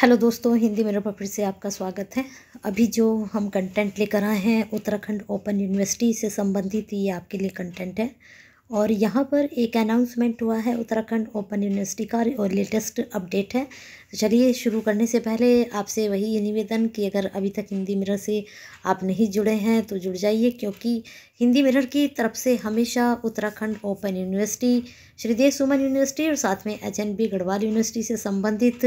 hello दोस्तों हिंदी मेरे पर फिर से आपका स्वागत है अभी जो हम कंटेंट लेकर आए हैं उत्तराखंड ओपन यूनिवर्सिटी से संबंधित ये आपके लिए कंटेंट है और यहाँ पर एक अनाउंसमेंट हुआ है उत्तराखंड ओपन यूनिवर्सिटी का और लेटेस्ट अपडेट है तो चलिए शुरू करने से पहले आपसे वही निवेदन कि अगर अभी तक हिंदी मिरर से आप नहीं जुड़े हैं तो जुड़ जाइए क्योंकि हिंदी मिरर की तरफ से हमेशा Uttarakhand open university Sridev Suman university और साथ में H N B Garhwal university से संबंधित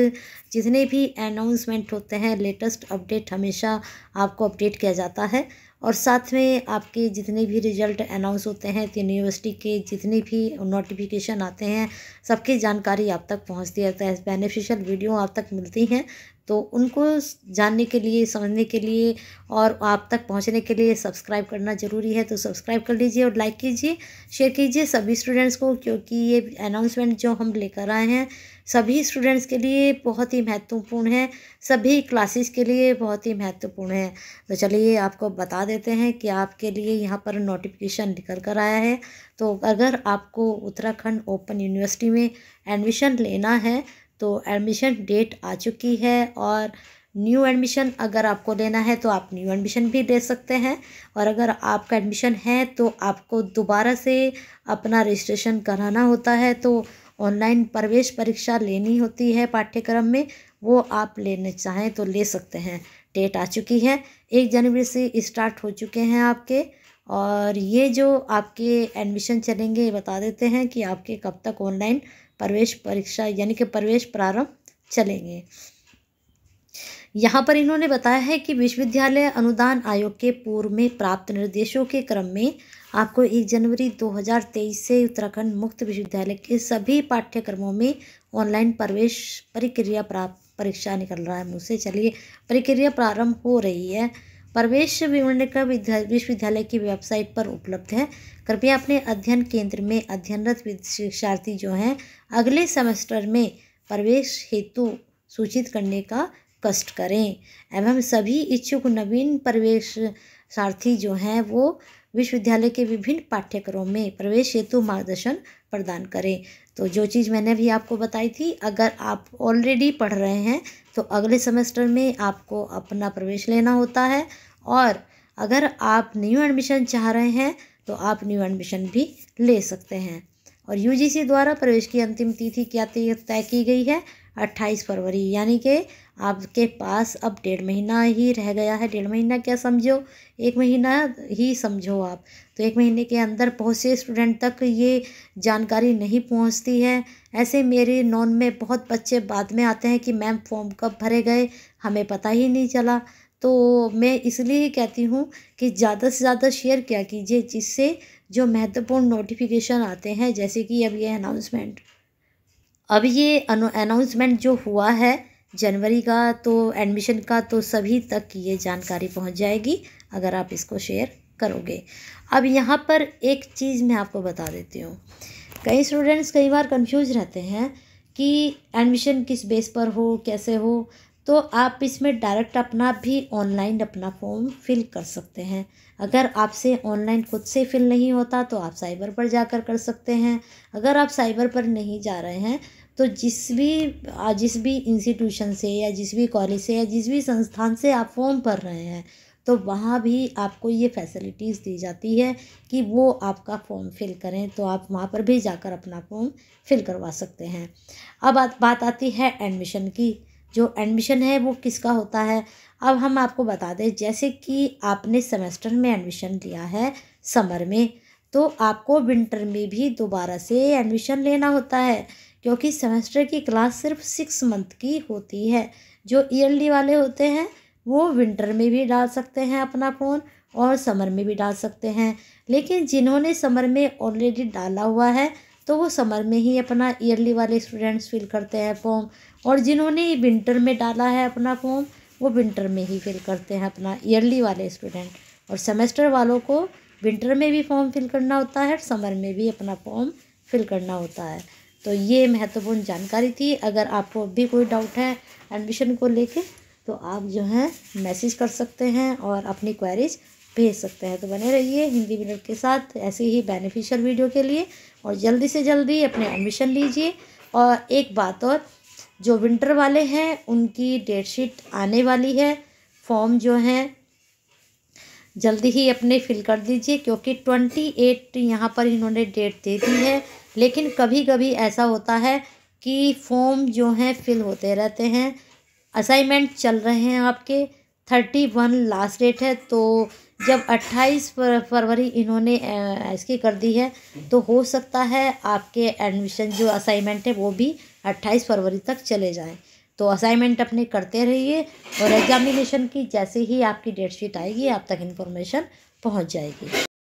जितने भी अनाउंसमेंट होते हैं लेटेस्ट अपडेट हमेशा आपको अपडेट किया जाता है और साथ में आपके जितने भी रिजल्ट अनाउंस होते हैं यूनिवर्सिटी तो के जितने भी नोटिफिकेशन आते हैं सबकी जानकारी आप तक पहुंचती है तो बेनिफिशियल वीडियो आप तक मिलती हैं तो उनको जानने के लिए समझने के लिए और आप तक पहुंचने के लिए सब्सक्राइब करना ज़रूरी है तो सब्सक्राइब कर लीजिए और लाइक कीजिए शेयर कीजिए सभी स्टूडेंट्स को क्योंकि ये अनाउंसमेंट जो हम लेकर आए हैं सभी स्टूडेंट्स के लिए बहुत ही महत्वपूर्ण है सभी क्लासेस के लिए बहुत ही महत्वपूर्ण है तो चलिए आपको बता देते हैं कि आपके लिए यहाँ पर नोटिफिकेशन निकल कर आया है तो अगर आपको उत्तराखंड ओपन यूनिवर्सिटी में एडमिशन लेना है तो एडमिशन डेट आ चुकी है और न्यू एडमिशन अगर आपको लेना है तो आप न्यू एडमिशन भी ले सकते हैं और अगर आपका एडमिशन है तो आपको दोबारा से अपना रजिस्ट्रेशन कराना होता है तो ऑनलाइन प्रवेश परीक्षा लेनी होती है पाठ्यक्रम में वो आप लेने चाहें तो ले सकते हैं डेट आ चुकी है एक जनवरी से स्टार्ट हो चुके हैं आपके और ये जो आपके एडमिशन चलेंगे ये बता देते हैं कि आपके कब तक ऑनलाइन प्रवेश परीक्षा यानी कि प्रवेश प्रारंभ चलेंगे यहाँ पर इन्होंने बताया है कि विश्वविद्यालय अनुदान आयोग के पूर्व में प्राप्त निर्देशों के क्रम में आपको एक जनवरी 2023 से उत्तराखंड मुक्त विश्वविद्यालय के सभी पाठ्यक्रमों में ऑनलाइन प्रवेश प्रक्रिया प्राप्त परीक्षा निकल रहा है मुझसे चलिए प्रक्रिया प्रारंभ हो रही है प्रवेश विवरण का विश्वविद्यालय की वेबसाइट पर उपलब्ध है कृपया अपने अध्ययन केंद्र में अध्ययनरत शिक्षार्थी जो हैं अगले सेमेस्टर में प्रवेश हेतु सूचित करने का कष्ट करें एवं सभी इच्छुक नवीन प्रवेश सार्थी जो हैं वो विश्वविद्यालय के विभिन्न पाठ्यक्रमों में प्रवेश हेतु मार्गदर्शन प्रदान करें तो जो चीज़ मैंने भी आपको बताई थी अगर आप ऑलरेडी पढ़ रहे हैं तो अगले सेमेस्टर में आपको अपना प्रवेश लेना होता है और अगर आप न्यू एडमिशन चाह रहे हैं तो आप न्यू एडमिशन भी ले सकते हैं और यूजीसी द्वारा प्रवेश की अंतिम तिथि क्या तय की गई है अट्ठाईस फरवरी यानी कि आपके पास अब डेढ़ महीना ही रह गया है डेढ़ महीना क्या समझो एक महीना ही समझो आप तो एक महीने के अंदर बहुत से स्टूडेंट तक ये जानकारी नहीं पहुंचती है ऐसे मेरे नॉन में बहुत बच्चे बाद में आते हैं कि मैम फॉर्म कब भरे गए हमें पता ही नहीं चला तो मैं इसलिए ही कहती हूँ कि ज़्यादा से ज़्यादा शेयर किया कीजिए जिससे जो महत्वपूर्ण नोटिफिकेशन आते हैं जैसे कि अब ये अनाउंसमेंट अब ये अनाउंसमेंट जो हुआ है जनवरी का तो एडमिशन का तो सभी तक ये जानकारी पहुंच जाएगी अगर आप इसको शेयर करोगे अब यहाँ पर एक चीज़ मैं आपको बता देती हूँ कई स्टूडेंट्स कई बार कंफ्यूज रहते हैं कि एडमिशन किस बेस पर हो कैसे हो तो आप इसमें डायरेक्ट अपना भी ऑनलाइन अपना फॉर्म फिल कर सकते हैं अगर आपसे ऑनलाइन खुद से फिल नहीं होता तो आप साइबर पर जाकर कर सकते हैं अगर आप साइबर पर नहीं जा रहे हैं तो जिस भी जिस भी इंस्टीट्यूशन से या जिस भी कॉलेज से या जिस भी संस्थान से आप फॉर्म भर रहे हैं तो वहाँ भी आपको ये फैसिलिटीज़ दी जाती है कि वो आपका फॉर्म फिल करें तो आप वहाँ पर भी जाकर अपना फॉर्म फिल करवा सकते हैं अब बात आती है एडमिशन की जो एडमिशन है वो किसका होता है अब हम आपको बता दें जैसे कि आपने सेमेस्टर में एडमिशन लिया है समर में तो आपको विंटर में भी दोबारा से एडमिशन लेना होता है क्योंकि सेमेस्टर की क्लास सिर्फ सिक्स मंथ की होती है जो ईयरली वाले होते हैं वो विंटर में भी डाल सकते हैं अपना फ़ोन और समर में भी डाल सकते हैं लेकिन जिन्होंने समर में ऑलरेडी डाला हुआ है तो वो समर में ही अपना ईयरली वाले स्टूडेंट्स फिल करते हैं फॉर्म और जिन्होंने विंटर में डाला है अपना फॉर्म वो विंटर में ही फिल करते हैं अपना ईयरली वाले स्टूडेंट और सेमेस्टर वालों को विंटर में भी फॉर्म फिल करना होता है समर में भी अपना फॉर्म फिल करना होता है तो ये महत्वपूर्ण जानकारी थी अगर आपको भी कोई डाउट है एडमिशन को लेके तो आप जो है मैसेज कर सकते हैं और अपनी क्वेरीज भेज सकते हैं तो बने रहिए हिंदी मिनट के साथ ऐसे ही बेनिफिशियल वीडियो के लिए और जल्दी से जल्दी अपने एडमिशन लीजिए और एक बात और जो विंटर वाले हैं उनकी डेट शीट आने वाली है फॉर्म जो हैं जल्दी ही अपने फिल कर दीजिए क्योंकि ट्वेंटी एट यहाँ पर इन्होंने डेट दे दी है लेकिन कभी कभी ऐसा होता है कि फॉर्म जो हैं फिल होते रहते हैं असाइनमेंट चल रहे हैं आपके थर्टी वन लास्ट डेट है तो जब 28 फरवरी इन्होंने इसकी कर दी है तो हो सकता है आपके एडमिशन जो असाइनमेंट है वो भी 28 फरवरी तक चले जाएं तो असाइनमेंट अपने करते रहिए और एग्ज़ामिनेशन की जैसे ही आपकी डेट शीट आएगी आप तक इन्फॉर्मेशन पहुंच जाएगी